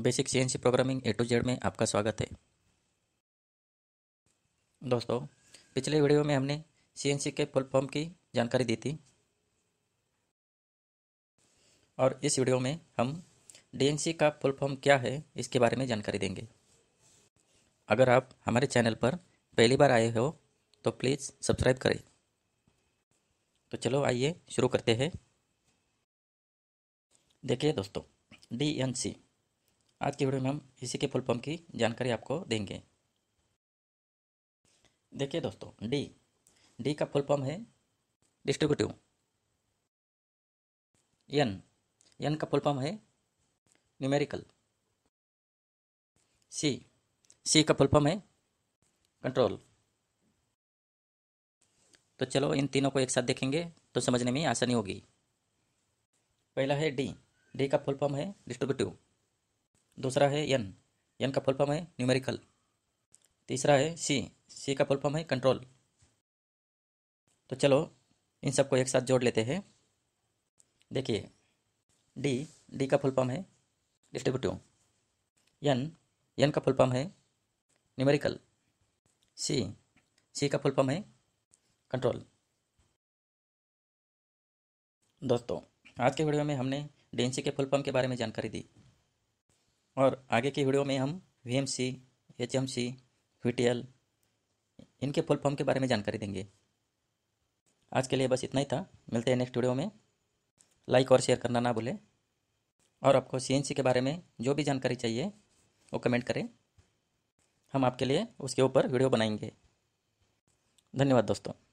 basic C programming A to Z में आपका स्वागत है दोस्तों पिछले वीडियो में हमने सी के फुल फॉर्म की जानकारी दी थी और इस वीडियो में हम डी का फुल फॉर्म क्या है इसके बारे में जानकारी देंगे अगर आप हमारे चैनल पर पहली बार आए हो तो प्लीज़ सब्सक्राइब करें तो चलो आइए शुरू करते हैं देखिए दोस्तों डी एन सी आज की वीडियो में हम इसी के फुल फॉर्म की जानकारी आपको देंगे देखिए दोस्तों डी डी का फुल फॉर्म है डिस्ट्रीब्यूटिव एन एन का फुल फॉर्म है न्यूमेरिकल सी सी का फुल फॉर्म है कंट्रोल तो चलो इन तीनों को एक साथ देखेंगे तो समझने में आसानी होगी पहला है डी डी का फुल फॉर्म है डिस्ट्रीब्यूटिव दूसरा है एन एन का फुल फॉर्म है न्यूमेरिकल तीसरा है सी सी का फुल फॉर्म है कंट्रोल तो चलो इन सबको एक साथ जोड़ लेते हैं देखिए डी डी का फुल फॉर्म है डिस्ट्रीब्यूटिव एन एन का फुल फॉर्म है न्यूमेरिकल सी सी का फुल फॉर्म है कंट्रोल दोस्तों आज के वीडियो में हमने डी के फुल फॉर्म के बारे में जानकारी दी और आगे की वीडियो में हम V M C H M C V T L इनके फुल फॉर्म के बारे में जानकारी देंगे आज के लिए बस इतना ही था मिलते हैं नेक्स्ट वीडियो में लाइक और शेयर करना ना भूलें और आपको सी के बारे में जो भी जानकारी चाहिए वो कमेंट करें हम आपके लिए उसके ऊपर वीडियो बनाएंगे धन्यवाद दोस्तों